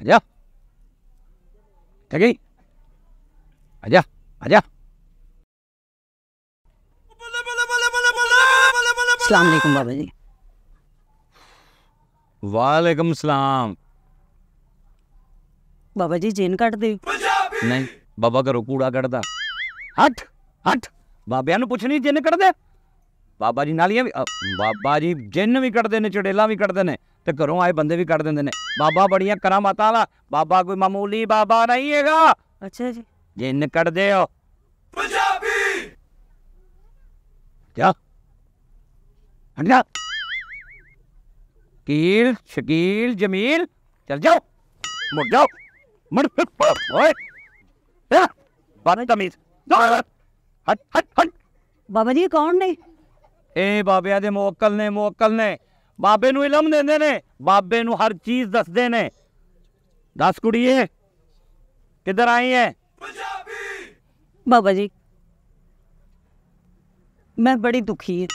आजा ठगी आजा आजा बाबा जी वालेकुम सलाम बाबा जी जेन काट दे बाबा करो कूड़ा कटदा हट हट बाबे नु पूछनी जेन ਬਾਬਾ ਜੀ ਨਾਲੀਆਂ ਵੀ ਅ, ਬਾਬਾ ਜੀ ਜਿੰਨ ਵੀ ਕੱਢਦੇ ਨੇ ਚੜੇਲਾ ਵੀ ਕੱਢਦੇ ਨੇ ਤੇ ਘਰੋਂ ਆਏ ਬੰਦੇ ਵੀ ਕੱਢ ਦਿੰਦੇ ਨੇ ਬਾਬਾ ਬੜੀਆਂ ਕਰਾਮਾਤਾਂ ਵਾਲਾ ਬਾਬਾ ਕੋਈ ਮਾਮੂਲੀ ਬਾਬਾ ਨਹੀਂ ਹੈਗਾ ਅੱਛਾ ਜੀ ਜਿੰਨ ਕੱਢਦੇ ਹੋ ਪੰਜਾਬੀ ਕੀ ਹਟਿਆ ਕੀਲ ਸ਼ਕੀਲ ਜਮੀਲ ਚਲ ਜਾਓ ਮੁੜ ਜਾਓ ਮੁੜ ਫਿਰ ਪਾ- ਓਏ ਬਾਤ ਤਮੀਜ਼ ਹਟ ਹਟ ਹਟ ਬਾਬਾ जी ये कौन नहीं ਇਹ ਬਾਬਿਆਂ ਦੇ ਮੁਅਕਲ ਨੇ ਮੁਅਕਲ ਨੇ ਬਾਬੇ ਨੂੰ ਇਲਮ ਦਿੰਦੇ ਨੇ ਬਾਬੇ ਨੂੰ ਹਰ ਚੀਜ਼ ਦੱਸਦੇ ਨੇ ਦੱਸ ਕੁੜੀਏ ਕਿੱਧਰ ਆਈ ਹੈ ਪੰਜਾਬੀ ਬਾਬਾ ਜੀ ਮੈਂ ਬੜੀ ਦੁਖੀ ਹਾਂ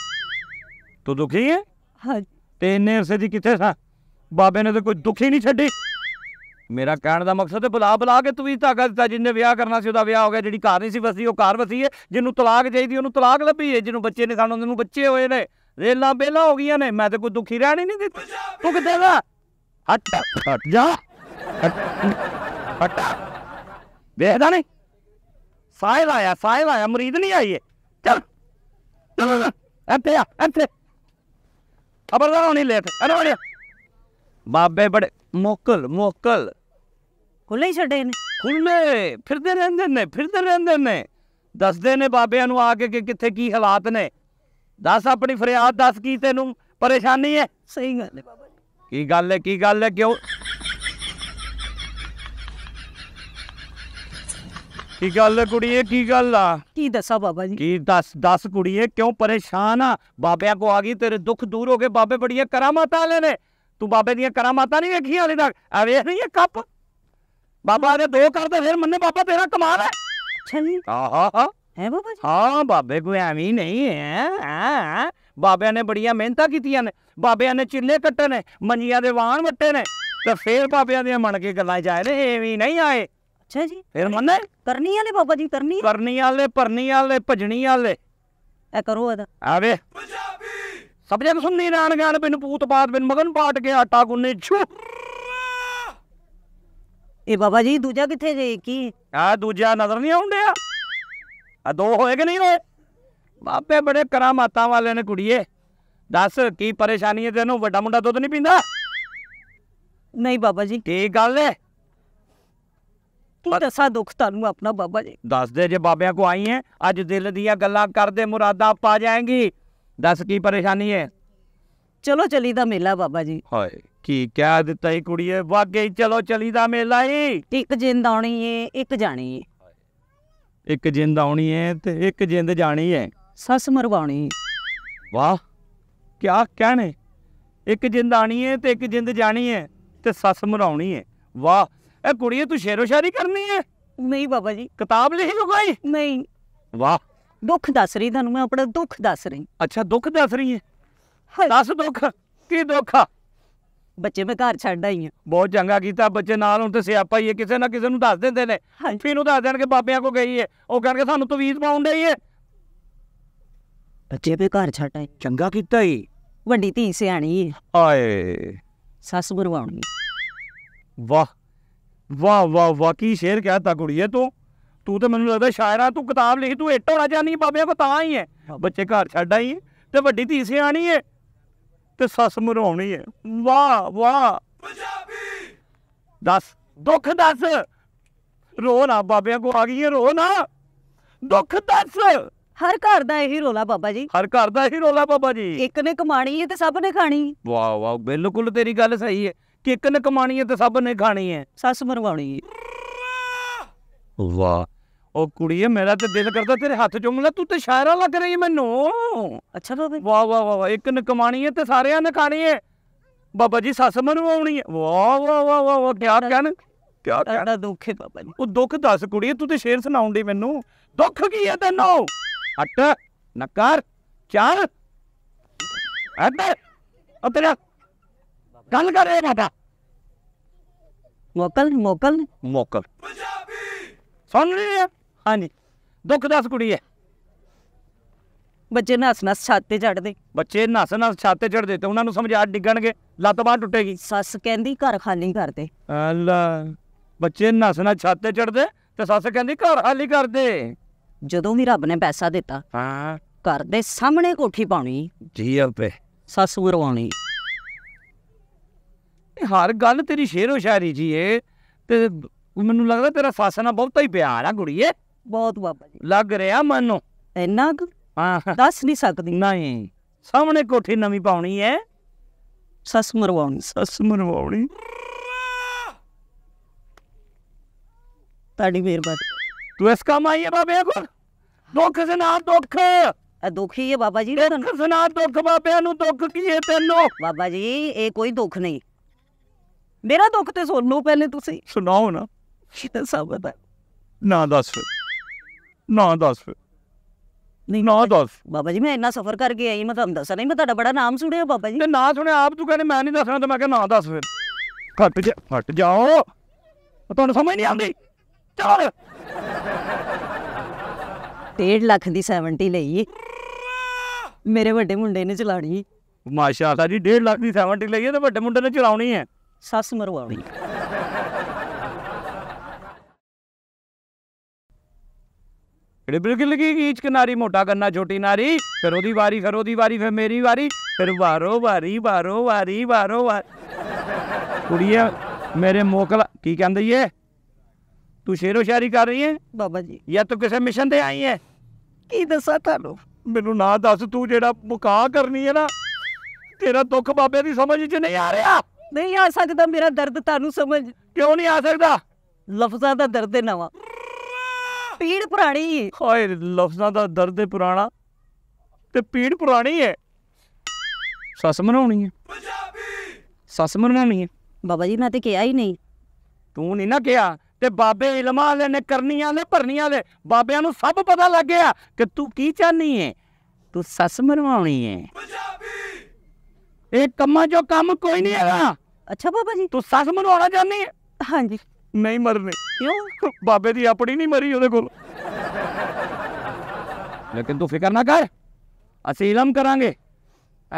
ਤੂੰ ਦੁਖੀ ਹੈ ਹਾਂ ਤੇ ਇੰਨੇ ਅਰਸੇ ਦੀ ਕਿੱਥੇ ਸਾਂ ਬਾਬੇ ਨੇ ਤਾਂ ਕੋਈ ਦੁਖੀ ਨਹੀਂ ਛੱਡੀ ਮੇਰਾ ਕਹਿਣ ਦਾ ਮਕਸਦ ਹੈ ਬੁਲਾ ਬੁਲਾ ਕੇ ਤੂੰ ਵੀ ਧਾਗਾ ਦਿੱਤਾ ਜਿੰਨੇ ਵਿਆਹ ਕਰਨਾ ਸੀ ਉਹਦਾ ਵਿਆਹ ਹੋ ਗਿਆ ਜਿਹੜੀ ਘਰ ਨਹੀਂ ਸੀ ਵਸੀ ਉਹ ਘਰ ਵਸੀ ਹੈ ਜਿਹਨੂੰ ਤਲਾਕ ਚਾਹੀਦੀ ਉਹਨੂੰ ਤਲਾਕ ਲੱਭੀ ਹੈ ਜਿਹਨੂੰ ਬੱਚੇ ਨਹੀਂ ਸਾਨੂੰ ਉਹਨੂੰ ਬੱਚੇ ਹੋਏ ਨੇ ਰੇਲਾਂ ਬੇਲਾਂ ਹੋ ਗਈਆਂ ਨੇ ਮੈਂ ਤੇ ਕੋਈ ਦੁਖੀ ਰਹਿਣ ਨਹੀਂ ਦਿੱਤੀ ਤੂੰ ਕਿੱਥੇ ਦਾ ਹਟ ਹਟ ਜਾ ਹਟ ਵੇਖਦਾ ਨਹੀਂ ਸਾਇਲ ਆਇਆ ਸਾਇਲ ਆਇਆ ਮਰੀਦ ਨਹੀਂ ਆਈ ਹੈ ਚੱਲ ਚੱਲ ਇੱਥੇ ਆ ਇੱਥੇ ਅਬਰਦਾਰ ਹੋਣੀ ਲੇਟ ਅਰੇ ਬਾਬੇ ਬੜੇ ਮੋਕਲ ਮੋਕਲ ਖੁੱਲੇ ਹੀ ਛੱਡੇ ਨੇ ਖੁੱਲੇ ਫਿਰਦੇ ਰਹਿੰਦੇ ਨੇ ਫਿਰਦੇ ਰਹਿੰਦੇ ਨੇ ਦੱਸਦੇ ਨੇ ਬਾਬਿਆਂ ਨੂੰ ਆ ਕੇ ਕਿ ਕਿੱਥੇ ਕੀ ਹਾਲਾਤ ਨੇ ਦੱਸ ਆਪਣੀ ਫਰਿਆਦ ਦੱਸ ਕੀ ਤੈਨੂੰ ਪਰੇਸ਼ਾਨੀ ਹੈ ਸਹੀ ਗੱਲ ਹੈ ਬਾਬਾ ਜੀ ਕੀ ਗੱਲ ਹੈ ਕੀ ਗੱਲ ਹੈ ਕਿਉਂ ਕੀ ਗੱਲ ਹੈ ਕੁੜੀਏ ਕੀ ਗੱਲ ਆ ਕੀ ਦੱਸਾਂ ਬਾਬਾ ਜੀ ਕੀ ਦੱਸ ਦੱਸ ਕੁੜੀਏ ਕਿਉਂ ਪਰੇਸ਼ਾਨ ਆ ਬਾਬਿਆਂ ਕੋ ਆ ਗਈ ਤੇਰੇ ਦੁੱਖ ਦੂਰ ਹੋ ਗਏ ਬਾਬੇ ਬੜੀਆਂ ਕਰਾਮਾਤਾਂ ਵਾਲੇ ਨੇ ਤੂੰ ਬਾਬੇ ਦੀਆਂ ਕਰਾਮਾਤਾਂ ਨਹੀਂ ਵੇਖੀਆਂ ਹਲੇ ਤੱਕ ਆ ਵੇਖ ਨਹੀਂ ਇਹ ਕੱਪ ਬਾਬਾ ਨੇ ਦੋ ਕਰਦੇ ਫਿਰ ਮੰਨੇ ਬਾਬਾ ਤੇਰਾ ਕਮਾਲ ਹੈ ਅੱਛਾ ਜੀ ਹਾ ਹੈ ਬਾਬਾ ਜੀ ਹਾਂ ਬਾਬੇ ਕੋਈ ਐਵੇਂ ਨਹੀਂ ਹੈ ਬਾਬਿਆਂ ਨੇ ਬੜੀਆਂ ਮਿਹਨਤਾਂ ਕੀਤੀਆਂ ਨੇ ਬਾਬਿਆਂ ਨੇ ਚਿੱਲੇ ਕੱਟੇ ਨੇ ਮੰਜੀਆਂ ਦੇ ਵਾਣ ਵੱਟੇ ਨੇ ਤੇ ਫੇਰ ਬਾਬਿਆਂ ਦੀਆਂ ਮਣ ਕੇ ਗੱਲਾਂ ਜਾਏ ਨੇ ਐਵੇਂ ਨਹੀਂ ਆਏ ਅੱਛਾ ਜੀ ਫਿਰ ਮੰਨੇ ਕਰਨੀ ਵਾਲੇ ਬਾਬਾ ਜੀ ਕਰਨੀ ਕਰਨੀ ਵਾਲੇ ਭਰਨੀ ਵਾਲੇ ਭਜਣੀ ਵਾਲੇ ਐ ਕਰੋ ਇਹਦਾ ਆਵੇ ਪੰਜਾਬੀ ਸਭ ਸੁਣਨੀ ਨਾਨਕ సున్ని ਬਿਨ ਪੂਤ ਪਾਤ ਬਿਨ ਮਗਨ ਪਾਟ ਕੇ ਆਟਾ ਗੁੰਨੇ ਛੂ ਇਹ ਬਾਬਾ ਜੀ ਦੂਜਾ ਕਿੱਥੇ ਜੇ ਕੀ ਆ ਦੂਜਾ ਨਜ਼ਰ ਨਹੀਂ ਆਉਂਦੇ ਆ ਦੋ ਹੋਏ ਕਿ ਨਹੀਂ ਹੋਏ ਬਾਪੇ ਬੜੇ ਕਰਾਮਾਤਾਂ ਵਾਲੇ ਨੇ ਕੁੜੀਏ ਦੱਸ ਕੀ ਪਰੇਸ਼ਾਨੀ ਹੈ ਤੈਨੂੰ ਵੱਡਾ ਮੁੰਡਾ ਦੁੱਧ ਨਹੀਂ ਪੀਂਦਾ ਨਹੀਂ ਬਾਬਾ ਜੀ ਕੀ ਗੱਲ ਹੈ ਤੂੰ ਦੱਸਾ ਦੁੱਖ ਤੁਹਾਨੂੰ ਆਪਣਾ ਬਾਬਾ ਜੀ ਦੱਸ ਦੇ ਜੇ ਬਾਬਿਆਂ ਕੋ ਆਈ ਹੈ ਅੱਜ ਦਿਲ ਦੀਆਂ ਗੱਲਾਂ ਕਰਦੇ ਮੁਰਾਦਾ ਪਾ ਜਾਏਗੀ ਦੱਸ ਕੀ ਪਰੇਸ਼ਾਨੀ ਹੈ ਚਲੋ ਚਲੀਦਾ ਮੇਲਾ ਬਾਬਾ ਜੀ ਹਾਏ ਕੀ ਕਹਿ ਦਿੱਤਾ ਈ ਕੁੜੀਏ ਵਾਗੇ ਚਲੋ ਚਲੀਦਾ ਮੇਲਾ ਹੀ ਇੱਕ ਜਿੰਦ ਆਉਣੀ ਏ ਇੱਕ ਜਾਣੀ ਏ ਇੱਕ ਜਿੰਦ ਆਉਣੀ ਹੈ ਤੇ ਇੱਕ ਜਿੰਦ ਜਾਣੀ ਹੈ ਸੱਸ ਮਰਵਾਉਣੀ ਵਾਹ ਕੀ ਕਹਿਣੇ ਇੱਕ ਜਿੰਦ ਆਣੀ ਹੈ ਤੇ ਇੱਕ ਜਿੰਦ ਜਾਣੀ ਹੈ ਤੇ ਸੱਸ ਮਰਾਉਣੀ ਹੈ ਵਾਹ ਇਹ ਕੁੜੀਏ ਤੂੰ ਸ਼ੇਰੋ ਸ਼ਾਇਰੀ ਕਰਨੀ ਹੈ ਨਹੀਂ ਬਾਬਾ ਜੀ ਕਿਤਾਬ ਲਿਖੀ ਕੋਈ ਨਹੀਂ ਵਾਹ ਦੁੱਖ ਦੱਸ ਰਹੀ ਤੁਹਾਨੂੰ ਮੈਂ ਆਪਣਾ ਦੁੱਖ ਦੱਸ ਰਹੀ ਅੱਛਾ ਦੁੱਖ ਦੱਸ ਰਹੀ ਹੈ ਦੱਸ ਦੁੱਖ ਕੀ ਦੁੱਖ ਆ ਬੱਚੇ ਮੈਂ ਘਰ ਛੱਡ ਆਈ ਹਾਂ ਬਹੁਤ ਚੰਗਾ ਕੀਤਾ ਬੱਚੇ ਨਾਲ ਹੁਣ ਤੇ ਸਿਆਪਾ ਹੀ ਹੈ ਕਿਸੇ ਨਾ ਕਿਸੇ ਨੂੰ ਦੱਸ ਦਿੰਦੇ ਨੇ ਫਿਰ ਨੂੰ ਦੱਸ ਦੇਣਗੇ ਬਾਬਿਆਂ ਕੋ ਗਈ ਹੈ ਉਹ ਕਰਕੇ ਸਾਨੂੰ ਤਵੀਜ਼ ਪਾਉਣ ਹੀ ਹੈ ਬੱਚੇ ਵੀ ਘਰ ਛੱਡ ਆਈ ਚੰਗਾ ਕੀਤਾ ਹੀ ਵੱਡੀ ਧੀ ਸਿਆਣੀ ਹੈ ਆਏ ਸੱਸ ਬਰਵਾਉਣੀ ਵਾਹ ਵਾਹ ਵਾਹ ਵਾਹ ਕੀ ਸ਼ੇਰ ਕਹਿਤਾ ਕੁੜੀਏ ਤੂੰ ਤੂੰ ਤਾਂ ਮੈਨੂੰ ਲੱਗਦਾ ਸ਼ਾਇਰਾ ਤੂੰ ਕਿਤਾਬ ਲਿਖ ਤੂੰ ਇੱਟ ਹੋਣਾ ਚਾਹਨੀ ਬਾਬਿਆਂ ਕੋ ਤਾਂ ਹੀ ਹੈ ਬੱਚੇ ਘਰ ਛੱਡ ਆਈ ਤੇ ਵੱਡੀ ਧੀ ਸਿਆਣੀ ਹੈ ਤੇ ਸੱਸ ਮਰਾਉਣੀ ਹੈ ਵਾਹ ਵਾਹ ਪੰਜਾਬੀ ਦੱਸ ਦੁੱਖ ਦੱਸ ਰੋ ਨਾ ਬਾਬਿਆਂ ਕੋ ਆ ਗਈ ਹੈ ਰੋ ਨਾ ਦੁੱਖ ਦੱਸ ਹਰ ਘਰ ਦਾ ਇਹੀ ਰੋਲਾ ਬਾਬਾ ਜੀ ਹਰ ਘਰ ਦਾ ਇਹੀ ਰੋਲਾ ਬਾਬਾ ਜੀ ਇੱਕ ਨੇ ਕਮਾਣੀ ਹੈ ਤੇ ਸਭ ਨੇ ਖਾਣੀ ਵਾਹ ਵਾਹ ਬਿਲਕੁਲ ਤੇਰੀ ਗੱਲ ਸਹੀ ਹੈ ਕਿ ਇੱਕ ਨੇ ਕਮਾਣੀ ਹੈ ਤੇ ਸਭ ਨੇ ਖਾਣੀ ਹੈ ਸੱਸ ਮਰਵਾਉਣੀ ਹੈ ਵਾਹ ਉਹ ਕੁੜੀਏ ਮੇਰਾ ਤੇ ਦਿਲ ਕਰਦਾ ਤੇਰੇ ਹੱਥ ਚੋਂ ਲੈ ਤੂੰ ਤੇ ਸ਼ਾਇਰਾ ਲੱਗ ਰਹੀ ਮੈਨੂੰ ਅੱਛਾ ਬਾਬਾ ਵਾਹ ਵਾਹ ਵਾਹ ਇੱਕ ਨਕਮਾਣੀ ਹੈ ਤੇ ਸਾਰਿਆਂ ਨੇ ਖਾਣੀ ਹੈ ਬਾਬਾ ਜੀ ਸੱਸ ਮਨੂ ਆਉਣੀ ਹੈ ਵਾਹ ਵਾਹ ਵਾਹ ਵਾਹ ਕੀ ਕਹਿਣ ਕੀ ਕਹਿਣਾ ਦੁੱਖ ਹੈ ਬਾਬਾ ਜੀ ਉਹ ਦੁੱਖ ਦੱਸ ਕੁੜੀਏ ਤੂੰ ਤੇ ਸ਼ੇਰ ਸੁਣਾਉਣ ਦੀ ਮੈਨੂੰ ਦੁੱਖ ਕੀ ਹੈ ਤੈਨੂੰ ਹਟ ਨਕਾਰ ਚਾਲ ਹਟ ਉਹ ਤੇਰਾ ਗੱਲ ਕਰ ਰਿਹਾ ਬਾਬਾ ਮੋਕਲ ਮੋਕਲ ਮੋਕਲ ਸੁਣ ਲਈਏ ਹਾਂਜੀ ਦੁੱਖ ਦੱਸ ਕੁੜੀ ਹੈ ਬੱਚੇ ਨਸ ਨਸ ਛੱਤ ਤੇ ਚੜਦੇ ਬੱਚੇ ਨਸ ਨਸ ਛੱਤ ਤੇ ਚੜਦੇ ਤੇ ਉਹਨਾਂ ਨੂੰ ਸਮਝਾ ਡਿੱਗਣਗੇ ਲੱਤ ਬਾਹ ਟੁੱਟੇਗੀ ਸੱਸ ਕਹਿੰਦੀ ਘਰ ਖਾਲੀ ਕਰਦੇ ਅੱਲਾ ਬੱਚੇ ਨਸ ਨਸ ਛੱਤ ਤੇ ਚੜਦੇ ਤੇ ਸੱਸ ਕਹਿੰਦੀ ਘਰ ਖਾਲੀ ਕਰਦੇ ਜਦੋਂ ਵੀ ਰੱਬ ਨੇ ਪੈਸਾ ਦਿੱਤਾ ਹਾਂ ਘਰ ਦੇ ਸਾਹਮਣੇ ਕੋਠੀ ਪਾਉਣੀ ਜੀ ਆਪੇ ਸੱਸ ਇਹ ਹਰ ਗੱਲ ਤੇਰੀ ਸ਼ੇਰੋ ਸ਼ਾਇਰੀ ਜੀ ਏ ਤੇ ਮੈਨੂੰ ਲੱਗਦਾ ਤੇਰਾ ਸੱਸ ਨਾਲ ਬਹੁਤਾ ਹੀ ਪਿਆਰ ਆ ਗੁੜੀਏ ਬਹੁਤ ਬਾਬਾ ਜੀ ਲੱਗ ਰਿਹਾ ਮਨ ਇੰਨਾ ਕੁ ਹਾਂ ਦੱਸ ਨਹੀਂ ਸਕਦੀ ਨਹੀਂ ਸਾਹਮਣੇ ਕੋਠੀ ਨਵੀਂ ਪਾਉਣੀ ਐ ਸੱਸ ਮਰਵਾਉਣੀ ਸੱਸ ਮਰਵਾਉਣੀ ਤੁਹਾਡੀ ਮਿਹਰਬਾਨੀ ਤੂੰ ਇਸ ਕੰਮ ਆਈ ਐ ਬਾਬੇ ਕੋਲ ਦੁੱਖ ਨਾਲ ਦੁੱਖ ਇਹ ਦੁਖੀ ਹੈ ਬਾਬਾ ਜੀ ਤੁਹਾਨੂੰ ਦੁੱਖ ਸੁਣਾ ਦੁੱਖ ਬਾਬਿਆਂ ਨੂੰ ਦੁੱਖ ਕੀ ਹੈ ਤੈਨੂੰ ਬਾਬਾ ਜੀ ਇਹ ਕੋਈ ਦੁੱਖ ਨਹੀਂ ਮੇਰਾ ਦੁੱਖ ਤੇ ਸੁਣ ਲਓ ਪਹਿਲੇ ਤੁਸੀਂ ਸੁਣਾਓ ਨਾ ਕੀ ਤਾਂ ਸਭ ਪਤਾ ਨਾ ਦੱਸ ਫਿਰ 9 10 ਫਿਰ ਨਹੀਂ 9 10 ਬਾਬਾ ਜੀ ਮੈਂ ਇੰਨਾ ਸਫ਼ਰ ਕਰਕੇ ਆਈ ਮੈਂ ਤੁਹਾਨੂੰ ਦੱਸਣਾ ਨਹੀਂ ਮੈਂ ਤੁਹਾਡਾ ਬੜਾ ਨਾਮ ਸੁਣਿਆ ਬਾਬਾ ਜੀ ਤੇ ਨਾ ਸੁਣਿਆ ਆਪ ਤੂੰ ਕਹਿੰਦੇ ਮੈਂ ਨਹੀਂ ਦੱਸਣਾ ਤੇ ਮੈਂ ਕਿਹਾ ਨਾ ਦੱਸ ਫਿਰ ਘਟ ਜਾ ਘਟ ਜਾਓ ਤੁਹਾਨੂੰ ਸਮਝ ਨਹੀਂ ਆਉਂਦੀ ਚੱਲ 1.5 ਲੱਖ ਦੀ 70 ਲਈ ਮੇਰੇ ਵੱਡੇ ਮੁੰਡੇ ਨੇ ਚਲਾਣੀ ਮਾਸ਼ਾਅੱਲਾ ਜੀ 1.5 ਲੱਖ ਦੀ 70 ਲਈ ਤੇ ਵੱਡੇ ਮੁੰਡੇ ਨੇ ਚਲਾਉਣੀ ਹੈ ਸੱਸ ਮਰਵਾਉਣੀ ਬਿਲਕੁਲ ਬਿਲਕੁਲ ਕੀਚ ਕਿਨਾਰੀ ਮੋਟਾ ਕਰਨਾ ਛੋਟੀ ਨਾਰੀ ਫਿਰ ਉਹਦੀ ਵਾਰੀ ਫਿਰ ਉਹਦੀ ਵਾਰੀ ਫਿਰ ਮੇਰੀ ਵਾਰੀ ਫਿਰ ਵਾਰੋ ਵਾਰੀ ਵਾਰੋ ਵਾਰੀ ਵਾਰੋ ਵਾਰ ਕੁੜੀਆਂ ਮੇਰੇ ਮੋਕਲ ਕੀ ਕਹਿੰਦੀ ਏ ਤੂੰ ਸ਼ੇਰੋ ਸ਼ਾਇਰੀ ਕਰ ਰਹੀ ਏ ਬਾਬਾ ਜੀ ਜਾਂ ਤੂੰ ਕਿਸੇ ਮਿਸ਼ਨ ਤੇ ਆਈ ਏ ਕੀ ਦੱਸਾਂ ਤੁਹਾਨੂੰ ਮੈਨੂੰ ਨਾ ਦੱਸ ਤੂੰ ਜਿਹੜਾ ਮੁਕਾ ਕਰਨੀ ਏ ਨਾ ਤੇਰਾ ਦੁੱਖ ਬਾਬੇ ਦੀ ਸਮਝ 'ਚ ਨਹੀਂ ਆ ਰਿਹਾ ਨਹੀਂ ਆ ਸਕਦਾ ਮੇਰਾ ਦਰਦ ਤੁਹਾਨੂੰ ਸਮਝ ਕਿਉਂ ਨਹੀਂ ਆ ਸਕਦਾ ਲਫ਼ਜ਼ਾਂ ਦਾ ਦਰਦ ਹੈ ਨਵਾਂ ਪੀੜ ਪੁਰਾਣੀ ਹਾਏ ਲਫ਼ਜ਼ਾਂ ਦਾ ਦਰਦ ਹੈ ਪੁਰਾਣਾ ਤੇ ਪੀੜ ਪੁਰਾਣੀ ਹੈ ਸੱਸ ਮਨਾਉਣੀ ਹੈ ਪੰਜਾਬੀ ਸੱਸ ਮਨਾਉਣੀ ਹੈ ਬਾਬਾ ਜੀ ਮੈਂ ਤੇ ਕਿਹਾ ਹੀ ਨਹੀਂ ਤੂੰ ਨਹੀਂ ਨਾ ਕਿਹਾ ਤੇ ਬਾਬੇ ਇਲਮਾਂ ਵਾਲੇ ਨੇ ਕਰਨੀਆਂ ਨੇ ਭਰਨੀਆਂ ਨੇ ਬਾਬਿਆਂ ਨੂੰ ਸਭ ਪਤਾ ਲੱਗ ਗਿਆ ਕਿ ਤੂੰ ਕੀ ਚਾਹਨੀ ਹੈ ਤੂੰ ਸੱਸ ਮਰਵਾਉਣੀ ਹੈ ਪੰਜਾਬੀ ਇਹ ਕੰਮਾਂ ਜੋ ਕੰਮ ਕੋਈ ਨਹੀਂ ਹੈਗਾ ਅੱਛਾ ਬਾਬਾ ਜੀ ਤੂੰ ਸੱਸ ਮਰਵਾਉਣਾ ਚਾਹਨੀ ਹੈ ਹਾਂਜੀ ਨਹੀਂ ਮਰਨੇ ਕਿਉਂ ਬਾਬੇ ਦੀ ਆਪਣੀ ਨਹੀਂ ਮਰੀ ਉਹਦੇ ਕੋਲ ਲੇਕਿਨ ਤੂੰ ਫਿਕਰ ਨਾ ਕਰ ਅਸੀਂ ਇਲਮ ਕਰਾਂਗੇ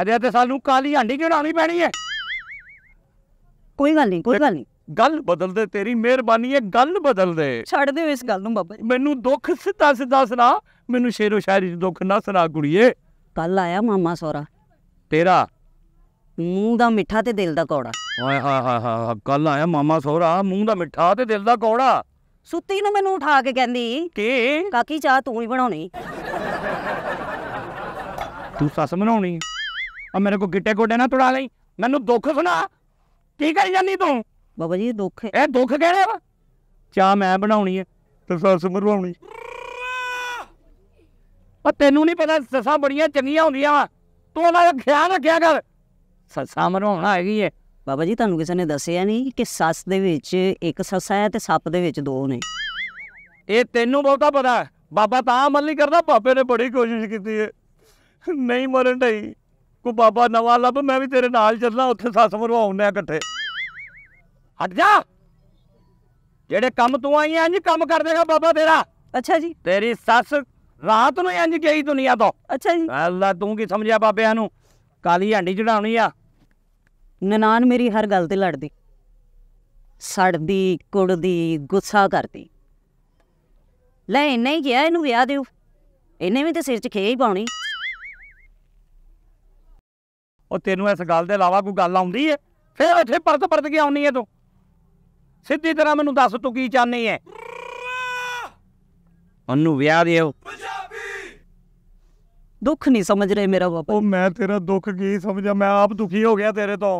ਇਹਦੇ ਤੇ ਸਾਨੂੰ ਕਾਲੀ ਹਾਂਡੀ ਚੜਾਉਣੀ ਪੈਣੀ ਹੈ ਕੋਈ ਗੱਲ ਨਹੀਂ ਕੋਈ ਗੱਲ ਨਹੀਂ ਗੱਲ ਬਦਲ ਦੇ ਤੇਰੀ ਮਿਹਰਬਾਨੀ ਹੈ ਗੱਲ ਬਦਲ ਦੇ ਛੱਡ ਦੇ ਇਸ ਗੱਲ ਨੂੰ ਬਾਬਾ ਜੀ ਮੈਨੂੰ ਦੁੱਖ ਸਿੱਧਾ ਸਿੱਧਾ ਸੁਣਾ ਮੈਨੂੰ ਸ਼ੇਰੋ ਸ਼ਾਇਰੀ ਚ ਦੁੱਖ ਨਾ ਸੁਣਾ ਕੁੜੀਏ ਕੱਲ ਆਇਆ ਮਾਮਾ ਸੋਰਾ ਤੇਰਾ ਮੂੰਹ ਦਾ ਮਿੱਠਾ ਤੇ ਦਿਲ ਦਾ ਕੌੜਾ ਓਏ ਹਾ ਹਾ ਹਾ ਕੱਲ ਆਇਆ ਮਾਮਾ ਸੋਹਰਾ ਮੂੰਹ ਦਾ ਮਿੱਠਾ ਤੇ ਦਿਲ ਦਾ ਕੌੜਾ ਸੁੱਤੀ ਨੂੰ ਮੈਨੂੰ ਉਠਾ ਕੇ ਕਹਿੰਦੀ ਕੀ ਕਾਕੀ ਚਾਹ ਤੂੰ ਹੀ ਬਣਾਉਣੀ ਤੂੰ ਸੱਸ ਬਣਾਉਣੀ ਆ ਮੇਰੇ ਕੋ ਗਿੱਟੇ ਗੋਡੇ ਨਾ ਤੁੜਾ ਲਈ ਮੈਨੂੰ ਦੁੱਖ ਸੁਣਾ ਕੀ ਕਰੀ ਜਾਨੀ ਤੂੰ ਬਾਬਾ ਜੀ ਦੁੱਖ ਹੈ ਇਹ ਦੁੱਖ ਕਿਹੜੇ ਚਾਹ ਮੈਂ ਬਣਾਉਣੀ ਹੈ ਤੇ ਸੱਸ ਮਰਵਾਉਣੀ ਆ ਤੈਨੂੰ ਨਹੀਂ ਪਤਾ ਸੱਸਾਂ ਬੜੀਆਂ ਚੰਗੀਆਂ ਹੁੰਦੀਆਂ ਵਾ ਤੂੰ ਉਹਨਾਂ ਦਾ ਖਿਆਲ ਰੱਖਿਆ ਕਰ ਮਰਵਾਉਣਾ ਆ ਹੈਗੀ ਏ ਬਾਬਾ ਜੀ ਤੁਹਾਨੂੰ ਕਿਸੇ ਨੇ ਦੱਸਿਆ ਨਹੀਂ ਕਿ ਸੱਸ ਦੇ ਵਿੱਚ ਇੱਕ ਸੱਸਾ ਹੈ ਤੇ ਸੱਪ ਦੇ ਵਿੱਚ ਦੋ ਨੇ ਇਹ ਤੈਨੂੰ ਬਹੁਤਾ ਪਤਾ ਬਾਬਾ ਤਾਂ ਅਮਲ ਨਹੀਂ ਕਰਦਾ ਪਾਪੇ ਨੇ ਬੜੀ ਕੋਸ਼ਿਸ਼ ਕੀਤੀ ਏ ਨਹੀਂ ਮਰਨ ਢਈ ਕੋ ਬਾਬਾ ਨਵਾਂ ਲੱਭ ਮੈਂ ਵੀ ਤੇਰੇ ਨਾਲ ਚੱਲਣਾ ਉੱਥੇ ਸੱਸ ਮਰਵਾਉਣੇ ਆ ਇਕੱਠੇ ਹਟ ਜਾ ਜਿਹੜੇ ਕੰਮ ਤੂੰ ਆਈ ਐਂ ਇੰਜ ਕੰਮ ਕਰ ਦੇਗਾ ਬਾਬਾ ਤੇਰਾ ਅੱਛਾ ਜੀ ਤੇਰੀ ਸੱਸ ਰਾਤ ਨੂੰ ਇੰਜ ਗਈ ਦੁਨੀਆ ਤੋਂ ਅੱਛਾ ਜੀ ਅੱਲਾ ਤੂੰ ਕੀ ਸਮਝਿਆ ਬਾਬਿਆਂ ਨੂੰ ਕਾਲੀ ਹਾਂਡੀ ਚੜਾਉਣੀ ਆ ਨਨਾਨ ਮੇਰੀ ਹਰ ਗੱਲ ਤੇ ਲੜਦੀ ਸੜਦੀ ਕੁੜਦੀ ਗੁੱਸਾ ਕਰਦੀ ਲੈ ਇੰਨਾ ਹੀ ਗਿਆ ਇਹਨੂੰ ਵਿਆਹ ਦਿਓ ਇਹਨੇ ਵੀ ਤੇ ਸਿਰ 'ਚ ਖੇ ਹੀ ਪਾਉਣੀ ਉਹ ਤੈਨੂੰ ਇਸ ਗੱਲ ਦੇ ਇਲਾਵਾ ਕੋਈ ਗੱਲ ਆਉਂਦੀ ਏ ਫੇਰ ਇੱਥੇ ਪਰਤ ਪਰਤ ਕੇ ਆਉਣੀ ਏ ਤੂੰ ਸਿੱਧੀ ਤਰ੍ਹਾਂ ਮੈਨੂੰ ਦੱਸ ਤੂੰ ਕੀ ਚਾਹਨੀ ਏ ਉਹਨੂੰ ਵਿਆਹ ਦਿਓ ਦੁੱਖ ਨਹੀਂ ਸਮਝ ਰਹੇ ਮੇਰਾ ਬਾਬਾ ਉਹ ਮੈਂ ਤੇਰਾ ਦੁੱਖ ਕੀ ਸਮਝਾਂ ਮੈਂ ਆਪ ਦੁਖੀ ਹੋ ਗਿਆ ਤੇਰੇ ਤੋਂ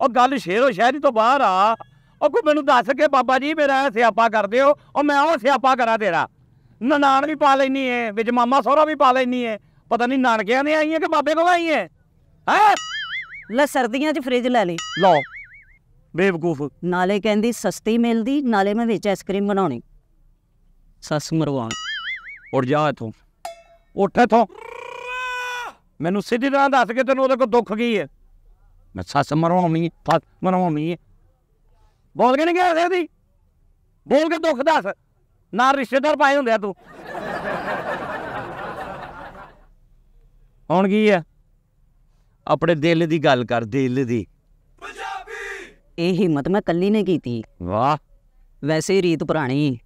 ਉਹ ਗੱਲ ਸ਼ੇਰੋ ਸ਼ਹਿਰੀ ਤੋਂ ਬਾਹਰ ਆ ਉਹ ਕੋ ਮੈਨੂੰ ਦੱਸ ਕੇ ਬਾਬਾ ਜੀ ਮੇਰਾ ਸਿਆਪਾ ਕਰਦੇ ਹੋ ਉਹ ਮੈਂ ਉਹ ਸਿਆਪਾ ਕਰਾਂ ਤੇਰਾ ਨਨਾਣ ਵੀ ਪਾ ਲੈਣੀ ਏ ਵਿੱਚ ਮਾਮਾ ਸੋਹਰਾ ਵੀ ਪਾ ਲੈਣੀ ਏ ਪਤਾ ਨਹੀਂ ਨਾਨਕਿਆਂ ਨੇ ਆਈਆਂ ਕਿ ਬਾਬੇ ਕੋਲ ਆਈਆਂ ਹੈ ਲੈ ਸਰਦੀਆਂ 'ਚ ਫ੍ਰਿਜ ਲੈ ਲੈ ਲਓ ਬੇਵਕੂਫ ਨਾਲੇ ਕਹਿੰਦੀ ਸਸਤੀ ਮਿਲਦੀ ਨਾਲੇ ਮੈਂ ਵਿੱਚ ਆਈਸਕ੍ਰੀਮ ਬਣਾਉਣੀ ਸੱਸ ਮਰਵਾਉਣ ਔਰ ਜਾ ਇਥੋਂ ਉੱਠ ਇਥੋਂ ਮੈਨੂੰ ਸਿੱਧੀ ਤਰ੍ਹਾਂ ਦੱਸ ਕੇ ਤੈਨੂੰ ਉਹਦੇ ਕੋਲ ਦੁੱਖ ਕੀ ਹੈ ਮੈਂ ਸੱਸ ਮਰਵਾਉਣੀ ਹੈ ਸੱਸ ਮਰਵਾਉਣੀ ਹੈ ਬੋਲ ਕੇ ਨਹੀਂ ਗਿਆ ਇਹਦੀ ਬੋਲ ਕੇ ਦੁੱਖ ਦੱਸ ਨਾ ਰਿਸ਼ਤੇਦਾਰ ਪਾਏ ਹੁੰਦੇ ਆ ਤੂੰ ਹੁਣ ਕੀ ਹੈ ਆਪਣੇ ਦਿਲ ਦੀ ਗੱਲ ਕਰ ਦਿਲ ਦੀ ਪੰਜਾਬੀ ਇਹ ਹਿੰਮਤ ਮੈਂ ਕੱਲੀ ਨੇ ਕੀਤੀ ਵਾਹ ਵੈਸੇ ਰੀਤ ਪੁਰਾਣੀ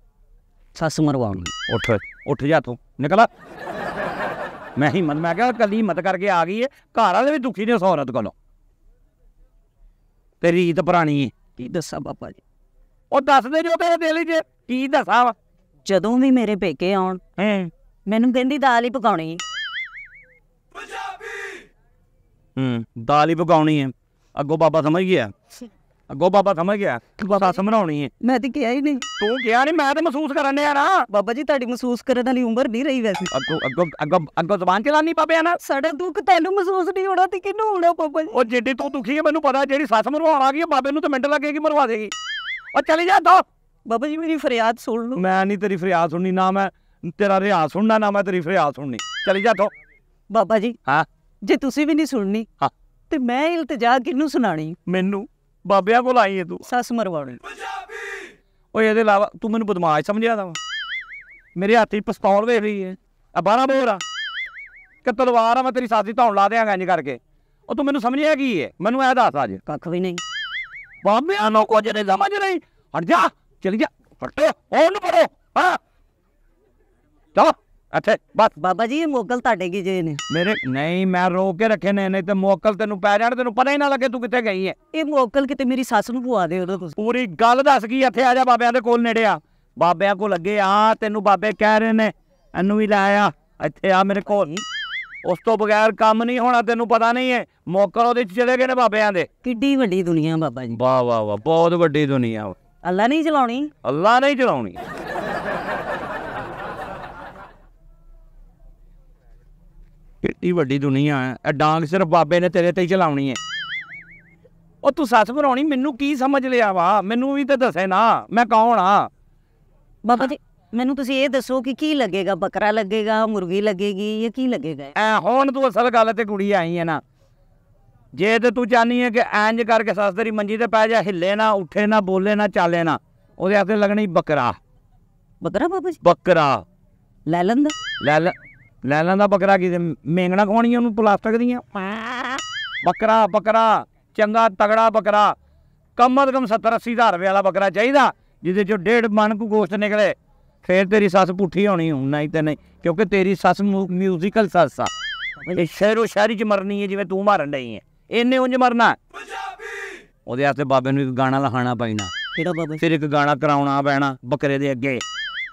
ਸੱਸ ਮਰਵਾਉਣੀ ਉੱਠ ਉੱਠ ਜਾ ਤੂੰ ਨਿਕਲਾ ਮੈਂ ਹਿੰਮਤ ਮੈਂ ਕਿਹਾ ਕਦੀ ਹਿੰਮਤ ਕਰਕੇ ਆ ਗਈ ਏ ਘਰ ਵਾਲੇ ਵੀ ਦੁਖੀ ਨੇ ਸੌਰਤ ਕੋਲੋਂ ਤੇ ਰੀਤ ਪੁਰਾਣੀ ਏ ਕੀ ਦੱਸਾਂ ਬਾਬਾ ਜੀ ਉਹ ਦੱਸਦੇ ਜੋ ਤੇ ਦੇ ਲਈ ਕੀ ਦੱਸਾਂ ਵਾ ਜਦੋਂ ਵੀ ਮੇਰੇ ਪੇਕੇ ਆਉਣ ਮੈਨੂੰ ਕਹਿੰਦੀ ਦਾਲ ਹੀ ਪਕਾਉਣੀ ਪੰਜਾਬੀ ਹੂੰ ਦਾਲ ਹੀ ਪਕਾਉਣੀ ਹੈ ਅੱਗੋ ਬਾਬਾ ਸਮਝ ਗਿਆ ਅੱਗੋ ਬਾਬਾ ਸਮਝ ਗਿਆ ਕਿ ਬਾਬਾ ਸਮਝਾਉਣੀ ਹੈ ਮੈਂ ਤੇ ਕਿਹਾ ਹੀ ਨਹੀਂ ਤੂੰ ਕਿਹਾ ਨਹੀਂ ਮੈਂ ਤੇ ਮਹਿਸੂਸ ਕਰਨ ਡਿਆ ਨਾ ਬਾਬਾ ਜੀ ਤੁਹਾਡੀ ਮਹਿਸੂਸ ਕਰਨ ਵਾਲੀ ਉਮਰ ਨਹੀਂ ਰਹੀ ਵੈਸੇ ਅੱਗੋ ਅੱਗੋ ਅੱਗੋ ਅੱਗੋ ਜ਼ਬਾਨ ਚਲਾਨੀ ਬਾਬਿਆ ਨਾ ਸੜਾ ਦੁੱਖ ਤੈਨੂੰ ਮਹਿਸੂਸ ਨਹੀਂ ਹੋਣਾ ਤੇ ਕਿਹਨੂੰ ਹੋਣਾ ਬਾਬਾ ਜੀ ਉਹ ਜਿੱਡੀ ਤੂੰ ਦੁਖੀ ਹੈ ਮੈਨੂੰ ਪਤਾ ਜਿਹੜੀ ਸੱਸ ਮਰਵਾਉਣ ਆ ਗਈ ਹੈ ਬਾਬੇ ਨੂੰ ਤੇ ਮਿੰਟ ਲੱਗੇਗੀ ਮਰਵਾ ਦੇਗੀ ਉਹ ਚਲੀ ਜਾ ਦੋ ਬਾਬਾ ਜੀ ਮੇਰੀ ਫਰਿਆਦ ਸੁਣ ਲਓ ਮੈਂ ਨਹੀਂ ਤੇਰੀ ਫਰਿਆਦ ਸੁਣਨੀ ਨਾ ਮੈਂ ਤੇਰਾ ਰਿਆ ਸੁਣਨਾ ਨਾ ਮੈਂ ਤੇਰੀ ਫਰਿਆਦ ਸੁਣਨੀ ਚਲੀ ਜਾ ਤੋ ਬਾਬਾ ਜੀ ਹਾਂ ਜੇ ਤੁਸੀਂ ਵੀ ਨਹੀਂ ਸੁਣਨੀ ਹਾਂ ਤੇ ਮੈਂ ਇਲਤਜਾ ਕਿਹਨੂੰ ਸੁਣਾਣੀ ਮੈਨੂੰ ਬਾਬਿਆਂ ਕੋਲ ਆਈ ਏ ਤੂੰ ਸੱਸ ਮਰਵਾਉਣੀ ਓਏ ਇਹਦੇ ਇਲਾਵਾ ਤੂੰ ਮੈਨੂੰ ਬਦਮਾਸ਼ ਸਮਝਿਆ ਦਾ ਮੇਰੇ ਹੱਥ 'ਚ ਪਿਸਤੌਲ ਵੇਖ ਰਹੀ ਏ ਆ 12 ਬੋਰ ਆ ਕਿ ਤਲਵਾਰ ਆ ਮੈਂ ਤੇਰੀ ਸਾਥੀ ਧੌਣ ਲਾ ਦੇਾਂਗਾ ਇੰਜ ਕਰਕੇ ਉਹ ਤੂੰ ਮੈਨੂੰ ਸਮਝਿਆ ਕੀ ਏ ਮੈਨੂੰ ਐ ਦੱਸ ਅੱਜ ਕੱਖ ਵੀ ਨਹੀਂ ਬਾਬਿਆਂ ਨੂੰ ਕੁਝ ਨਹੀਂ ਸਮਝ ਰਹੀ ਹਟ ਜਾ ਚਲੀ ਜਾ ਫਟੇ ਉਹਨੂੰ ਫੜੋ ਹਾਂ ਚਲੋ ਅੱਛਾ ਬਸ ਬਾਬਾ ਜੀ ਮੋਕਲ ਤੁਹਾਡੇ ਕੀ ਜੇ ਨੇ ਮੇਰੇ ਨਹੀਂ ਮੈਂ ਰੋ ਕੇ ਰੱਖੇ ਨੇ ਨਹੀਂ ਤੇ ਮੋਕਲ ਤੈਨੂੰ ਪੈ ਜਾਣ ਤੈਨੂੰ ਪਤਾ ਹੀ ਨਾ ਲੱਗੇ ਤੂੰ ਕਿੱਥੇ ਗਈ ਹੈ ਇਹ ਮੋਕਲ ਕਿਤੇ ਮੇਰੀ ਸੱਸ ਨੂੰ ਪਵਾ ਦੇ ਉਹਦਾ ਤੁਸੀਂ ਪੂਰੀ ਗੱਲ ਦੱਸ ਗਈ ਇੱਥੇ ਆ ਜਾ ਬਾਬਿਆਂ ਦੇ ਕੋਲ ਨੇੜੇ ਆ ਬਾਬਿਆਂ ਕੋਲ ਲੱਗੇ ਆ ਤੈਨੂੰ ਬਾਬੇ ਕਹਿ ਰਹੇ ਨੇ ਇਹਨੂੰ ਵੀ ਲਾਇਆ ਇੱਥੇ ਆ ਮੇਰੇ ਕੋਲ ਉਸ ਤੋਂ ਬਗੈਰ ਕੰਮ ਨਹੀਂ ਹੋਣਾ ਤੈਨੂੰ ਪਤਾ ਨਹੀਂ ਹੈ ਮੋਕਲ ਉਹਦੇ ਚਲੇ ਗਏ ਨੇ ਬਾਬਿਆਂ ਦੇ ਕਿੱਡੀ ਵੱਡੀ ਦੁਨੀਆ ਬਾਬਾ ਜੀ ਵਾਹ ਵਾਹ ਵਾਹ ਬਹੁਤ ਵੱਡੀ ਦੁਨੀਆ ਅੱਲਾ ਨਹੀਂ ਚਲਾਉਣੀ ਅੱਲਾ ਨਹੀਂ ਚਲਾਉਣੀ ਕਿੰਨੀ ਵੱਡੀ ਦੁਨੀਆ ਹੈ ਐ ਡਾਂਗ ਸਿਰਫ ਬਾਬੇ ਨੇ ਤੇਰੇ ਤੇ ਹੀ ਚਲਾਉਣੀ ਹੈ ਉਹ ਤੂੰ ਸੱਸ ਭਰਾਉਣੀ ਮੈਨੂੰ ਕੀ ਸਮਝ ਲਿਆ ਵਾ ਮੈਨੂੰ ਵੀ ਤਾਂ ਦੱਸੇ ਨਾ ਮੈਂ ਕੌਣ ਆ ਬਾਬਾ ਜੀ ਮੈਨੂੰ ਤੁਸੀਂ ਇਹ ਦੱਸੋ ਕਿ ਕੀ ਲੱਗੇਗਾ ਬੱਕਰਾ ਲੱਗੇਗਾ ਮੁਰਗੀ ਲੱਗੇਗੀ ਜਾਂ ਕੀ ਲੱਗੇਗਾ ਐ ਹੁਣ ਤੂੰ ਅਸਲ ਗੱਲ ਤੇ ਕੁੜੀ ਆਈ ਹੈ ਨਾ ਜੇ ਤੇ ਤੂੰ ਚਾਹਨੀ ਹੈ ਕਿ ਐਂਜ ਕਰਕੇ ਸੱਸ ਤੇਰੀ ਮੰਜੀ ਤੇ ਪੈ ਜਾ ਹਿੱਲੇ ਨਾ ਉੱਠੇ ਨਾ ਬੋਲੇ ਨਾ ਚਾਲੇ ਨਾ ਉਹਦੇ ਆਖੇ ਲੱਗਣੀ ਬੱਕਰਾ ਬੱਕਰਾ ਬਾਬਾ ਜੀ ਬੱਕਰਾ ਲੈ ਲੰਦਾ ਲੈ ਲੈ ਲੈ ਲੈਂਦਾ ਬੱਕਰਾ ਕੀ ਮੇਂਗਣਾ ਕੋਣੀ ਉਹਨੂੰ ਪਲਾਸਟਿਕ ਦੀਆਂ ਬੱਕਰਾ ਬੱਕਰਾ ਚੰਗਾ ਤਗੜਾ ਬੱਕਰਾ ਕਮਤ ਕਮ 70 80000 ਰੁਪਏ ਵਾਲਾ ਬੱਕਰਾ ਚਾਹੀਦਾ ਜਿਹਦੇ ਚੋਂ ਡੇਢ ਮਨ ਕੋ ਗੋਸ਼ਤ ਨਿਕਲੇ ਫੇਰ ਤੇਰੀ ਸੱਸ ਪੁੱਠੀ ਹੋਣੀ ਹੁਣ ਨਹੀਂ ਤੇ ਨਹੀਂ ਕਿਉਂਕਿ ਤੇਰੀ ਸੱਸ ਮਿਊਜ਼ੀਕਲ ਸੱਸ ਆ ਇਹ ਸ਼ਹਿਰੋ ਸ਼ਹਿਰੀ ਚ ਮਰਨੀ ਹੈ ਜਿਵੇਂ ਤੂੰ ਮਾਰਨ ਡਈ ਹੈ ਇੰਨੇ ਉਂਝ ਮਰਨਾ ਉਹਦੇ ਵਾਸਤੇ ਬਾਬੇ ਨੂੰ ਇੱਕ ਗਾਣਾ ਲਹਾਣਾ ਪੈਣਾ ਕਿਹੜਾ ਬਾਬੇ ਫਿਰ ਇੱਕ ਗਾਣਾ ਕਰਾਉਣਾ ਪੈਣਾ ਬੱਕਰੇ ਦੇ ਅੱਗੇ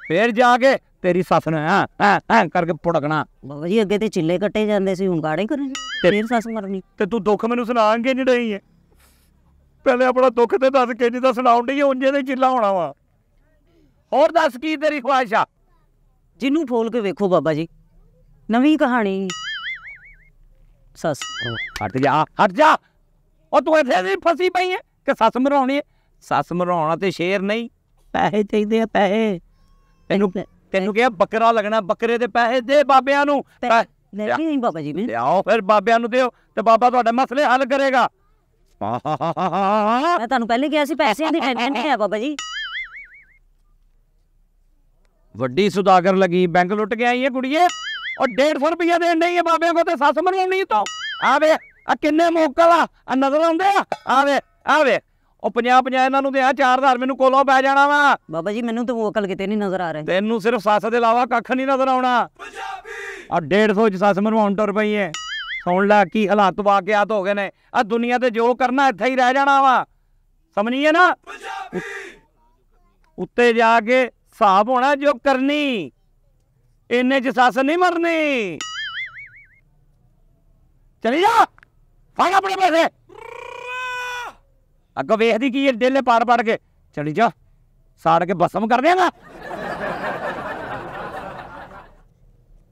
ਫੇਰ ਜਾ ਕੇ ਤੇਰੀ ਸੱਸ ਨੇ ਹਾਂ ਹਾਂ ਹਾਂ ਕਰਕੇ ਪੁੜਕਣਾ ਬਾਬਾ ਜੀ ਅੱਗੇ ਤੇ ਚਿੱਲੇ ਕੱਟੇ ਜਾਂਦੇ ਸੀ ਹੁਣ ਗਾੜੇ ਕਰੇ ਤੇਰੀ ਸੱਸ ਮਰਨੀ ਤੇ ਤੂੰ ਦੁੱਖ ਮੈਨੂੰ ਸੁਣਾਉਂਗੇ ਨਹੀਂ ਰਹੀ ਹੈ ਪਹਿਲੇ ਆਪਣਾ ਦੁੱਖ ਤੇ ਦੱਸ ਕੇ ਨਹੀਂ ਤਾਂ ਸੁਣਾਉਣ ਦੀ ਉਂਝੇ ਦੇ ਚਿੱਲਾ ਹੋਣਾ ਵਾ ਹੋਰ ਦੱਸ ਕੀ ਤੇਰੀ ਖਵਾਇਸ਼ ਆ ਜਿਹਨੂੰ ਫੋਲ ਕੇ ਵੇਖੋ ਬਾਬਾ ਜੀ ਨਵੀਂ ਕਹਾਣੀ ਸੱਸ ਹਟ ਜਾ ਹਟ ਜਾ ਉਹ ਤੂੰ ਇੱਥੇ ਵੀ ਫਸੀ ਪਈ ਹੈ ਕਿ ਸੱਸ ਮਰਾਉਣੀ ਹੈ ਸੱਸ ਮਰਾਉਣਾ ਤੇ ਸ਼ੇਰ ਨਹੀਂ ਪੈਸੇ ਚਾਹੀਦੇ ਆ ਪੈਸੇ ਤੈਨੂੰ ਤੈਨੂੰ ਕਿਹਾ ਬੱਕਰਾ ਲੱਗਣਾ ਬੱਕਰੇ ਦੇ ਪੈਸੇ ਦੇ ਬਾਬਿਆਂ ਨੂੰ ਨਹੀਂ ਨਹੀਂ ਬਾਬਾ ਜੀ ਮੈਂ ਲਿਆਓ ਫਿਰ ਬਾਬਿਆਂ ਨੂੰ ਦਿਓ ਤੇ ਬਾਬਾ ਤੁਹਾਡੇ ਮਸਲੇ ਹੱਲ ਕਰੇਗਾ ਮੈਂ ਤੁਹਾਨੂੰ ਪਹਿਲੇ ਕਿਹਾ ਸੀ ਪੈਸੇ ਦੀ ਟੈਨਸ਼ਨ ਹੈ ਬਾਬਾ ਜੀ ਵੱਡੀ ਸੁਦਾਗਰ ਲਗੀ ਬੈਂਕ ਲੁੱਟ ਆਈ ਇਹ ਕੁੜੀਏ ਔਰ 150 ਰੁਪਏ ਦੇਣ ਨਹੀਂ ਹੈ ਬਾਬਿਆਂ ਕੋ ਤੇ ਸੱਸ ਨਹੀਂ ਤੋਂ ਆਵੇ ਆ ਕਿੰਨੇ ਮੋਕਲ ਆ ਨਜ਼ਰ ਆਉਂਦੇ ਆ ਆਵੇ ਆਵੇ ਉਹ 50 50 ਇਹਨਾਂ ਨੂੰ ਦੇ ਆ 4000 ਮੈਨੂੰ ਕੋਲੋਂ ਪੈ ਜਾਣਾ ਵਾ ਬਾਬਾ ਜੀ ਮੈਨੂੰ ਤਾਂ ਵੋਕਲ ਕਿਤੇ ਨਹੀਂ ਨਜ਼ਰ ਆ ਰਹੇ ਤੈਨੂੰ ਸਿਰਫ ਸੱਸ ਦੇ ਇਲਾਵਾ ਕੱਖ ਨਹੀਂ ਨਜ਼ਰ ਆਉਣਾ ਆ 150 ਚ ਸੱਸ ਮਰਵਾਉਣ ਹੁਣ ਪਈ ਐ ਸੁਣ ਲੈ ਕੀ ਹਾਲਾਤ ਵਾਕਿਆਤ ਹੋ ਗਏ ਨੇ ਆ ਦੁਨੀਆ ਤੇ ਜੋ ਕਰਨਾ ਇੱਥੇ ਹੀ ਰਹਿ ਜਾਣਾ ਵਾ ਸਮਝੀ ਐ ਨਾ ਉੱਤੇ ਜਾ ਕੇ ਹਿਸਾਬ ਹੋਣਾ ਜੋ ਕਰਨੀ ਇੰਨੇ ਚ ਸੱਸ ਨਹੀਂ ਮਰਨੀ ਚਲੀ ਜਾ ਫਾਇਆ ਆਪਣੇ ਪੈਸੇ ਅੱਗੋਂ ਵੇਖਦੀ ਕੀ ਇਹ ਡੇਲੇ ਪਾਰ ਪਾਰ ਕੇ ਚਲੀ ਜਾ ਸਾੜ ਕੇ ਬਸਮ ਕਰ ਦੇਗਾ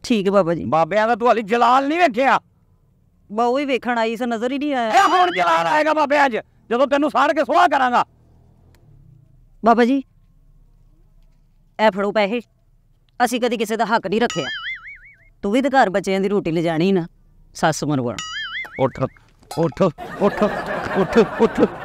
ਠੀਕ ਹੈ ਬਾਬਾ ਜੀ ਬਾਬਿਆਂ ਦਾ ਤੂੰ ਹਾਲੀ ਜਲਾਲ ਨਹੀਂ ਵੇਖਿਆ ਬਹੁ ਹੀ ਵੇਖਣ ਆਈ ਸੋ ਨਜ਼ਰ ਹੀ ਨਹੀਂ ਆਇਆ ਇਹ ਹੁਣ ਜਲਾਲ ਆਏਗਾ ਬਾਬੇ ਅੱਜ ਜਦੋਂ ਤੈਨੂੰ ਸਾੜ ਕੇ ਸੁਆਹ ਕਰਾਂਗਾ ਬਾਬਾ ਜੀ ਐ ਫੜੋ ਪੈਸੇ ਅਸੀਂ ਕਦੀ ਕਿਸੇ ਦਾ ਹੱਕ ਨਹੀਂ ਰੱਖਿਆ ਤੂੰ ਵੀ ਤਾਂ ਘਰ ਬੱਚਿਆਂ ਦੀ ਰੋਟੀ ਲਿਜਾਣੀ ਨਾ ਸੱਸ ਮਰਵਣ ਉੱਠ ਉੱਠ ਉੱਠ ਉੱਠ ਉੱਠ